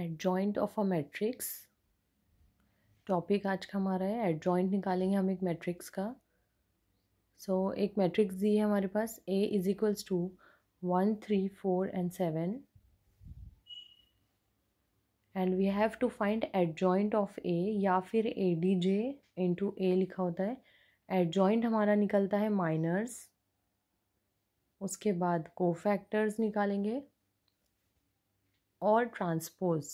adjoint of a matrix topic आज का हमारा है एडजॉइंट निकालेंगे हम एक मैट्रिक्स का सो so, एक मैट्रिक्स दी है हमारे पास A is equals to one three four and seven and we have to find adjoint of A या फिर ए डी जे इंटू ए लिखा होता है एडजॉइंट हमारा निकलता है माइनर्स उसके बाद कोफैक्टर्स निकालेंगे और ट्रांसपोज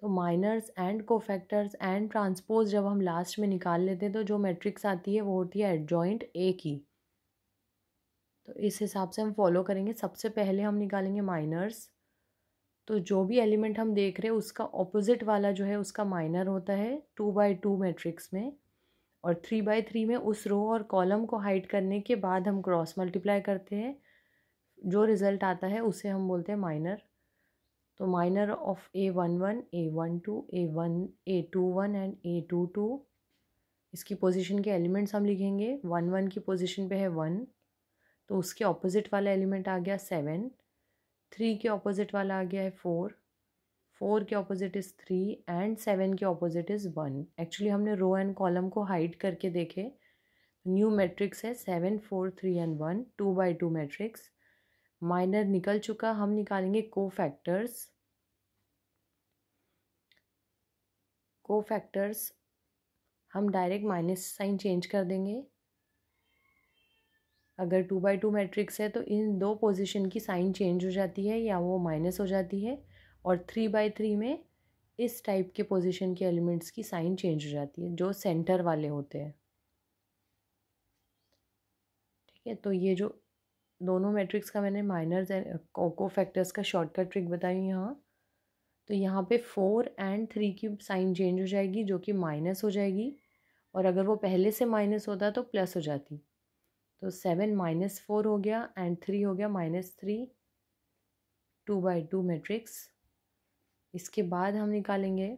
तो minors and cofactors and transpose जब हम लास्ट में निकाल लेते हैं तो जो मैट्रिक्स आती है वो होती है एडजॉइंट ए की तो इस हिसाब से हम फॉलो करेंगे सबसे पहले हम निकालेंगे माइनर्स तो जो भी एलिमेंट हम देख रहे हैं उसका ऑपोजिट वाला जो है उसका माइनर होता है टू बाई टू मैट्रिक्स में और थ्री बाई थ्री में उस रो और कॉलम को हाइड करने के बाद हम क्रॉस मल्टीप्लाई करते हैं जो रिज़ल्ट आता है उसे हम बोलते हैं माइनर तो minor of A one one A one two A one A two one and A two two इसकी पोजीशन के एलिमेंट्स हम लिखेंगे वन वन की पोजीशन पे है वन तो उसके ऑपोजिट वाला एलिमेंट आ गया सेवन थ्री के ऑपोजिट वाला आ गया है फोर फोर के opposite is three and seven के ऑपोजिट इज़ वन एक्चुअली हमने रो एंड कॉलम को हाइड करके देखे न्यू मैट्रिक्स है seven four three and one two by two matrix minor निकल चुका हम निकालेंगे को फैक्टर्स को फैक्टर्स हम डायरेक्ट माइनस साइन चेंज कर देंगे अगर टू बाई टू मैट्रिक्स है तो इन दो पोजीशन की साइन चेंज हो जाती है या वो माइनस हो जाती है और थ्री बाई थ्री में इस टाइप के पोजीशन के एलिमेंट्स की साइन चेंज हो जाती है जो सेंटर वाले होते हैं ठीक है तो ये जो दोनों मैट्रिक्स का मैंने माइनर्स एंड कोको फैक्टर्स का शॉर्टकट ट्रिक बताई यहाँ तो यहाँ पे फोर एंड थ्री की साइन चेंज हो जाएगी जो कि माइनस हो जाएगी और अगर वो पहले से माइनस होता तो प्लस हो जाती तो सेवन माइनस फोर हो गया एंड थ्री हो गया minus three two by two matrix इसके बाद हम निकालेंगे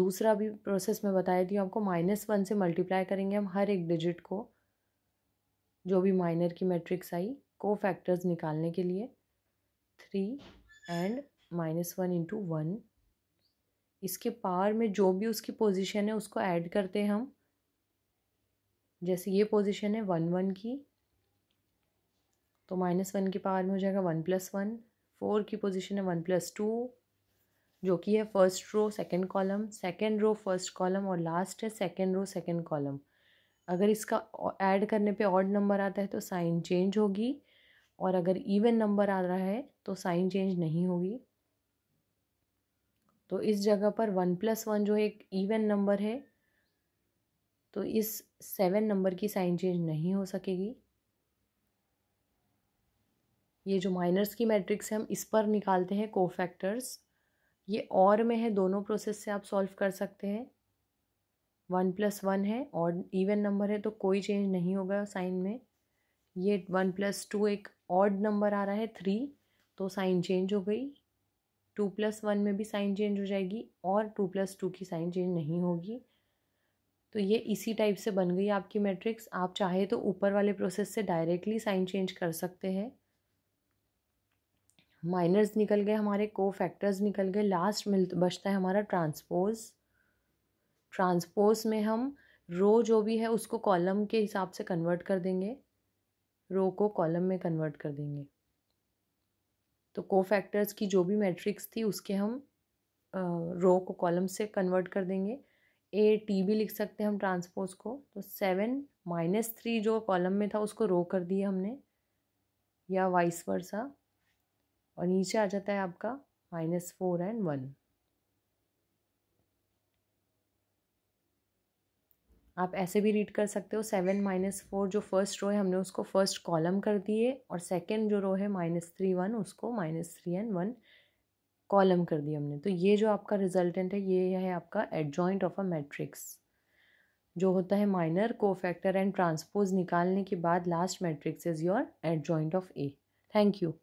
दूसरा भी प्रोसेस में बताया थी आपको माइनस वन से मल्टीप्लाई करेंगे हम हर एक डिजिट को जो भी माइनर की मैट्रिक्स आई को फैक्टर्स निकालने के लिए three and minus one into one इसके पावर में जो भी उसकी पोजीशन है उसको ऐड करते हैं हम जैसे ये पोजीशन है वन वन की तो माइनस वन के पावर में हो जाएगा वन प्लस वन फोर की पोजीशन है वन प्लस टू जो कि है first row second column second row first column और लास्ट है सेकंड रो सेकंड कॉलम अगर इसका ऐड करने पे ऑड नंबर आता है तो साइन चेंज होगी और अगर इवन नंबर आ रहा है तो साइन चेंज नहीं होगी तो इस जगह पर वन प्लस वन जो एक इवन नंबर है तो इस सेवन नंबर की साइन चेंज नहीं हो सकेगी ये जो माइनर्स की मैट्रिक्स है हम इस पर निकालते हैं कोफैक्टर्स ये और में है दोनों प्रोसेस से आप सॉल्व कर सकते हैं वन प्लस वन है और इवन नंबर है तो कोई चेंज नहीं होगा साइन में ये वन प्लस टू एक ऑड नंबर आ रहा है थ्री तो साइन चेंज हो गई टू प्लस वन में भी साइन चेंज हो जाएगी और टू प्लस टू की साइन चेंज नहीं होगी तो ये इसी टाइप से बन गई आपकी मैट्रिक्स आप चाहे तो ऊपर वाले प्रोसेस से डायरेक्टली साइन चेंज कर सकते हैं माइनर्स निकल गए हमारे को फैक्टर्स निकल गए लास्ट मिल बचता है हमारा ट्रांसपोज़ ट्रांसपोज में हम रो जो भी है उसको कॉलम के हिसाब से कन्वर्ट कर देंगे रो को कॉलम में कन्वर्ट कर देंगे तो को फैक्टर्स की जो भी मैट्रिक्स थी उसके हम रो को कॉलम से कन्वर्ट कर देंगे ए टी भी लिख सकते हैं हम ट्रांसपोज को तो सेवन माइनस थ्री जो कॉलम में था उसको रो कर दिया हमने या वाइस वर्सा और नीचे आ जाता है आपका माइनस फोर एंड वन आप ऐसे भी रीड कर सकते हो सेवन माइनस फोर जो फर्स्ट रो है हमने उसको फर्स्ट कॉलम कर दिए और सेकेंड जो रो है माइनस थ्री वन उसको minus three and one column कर दिए हमने तो ये जो आपका रिजल्टेंट है ये है आपका एडजॉइंट ऑफ अ मैट्रिक्स जो होता है माइनर को फैक्टर एंड ट्रांसपोज निकालने के बाद last matrix is your adjoint of A thank you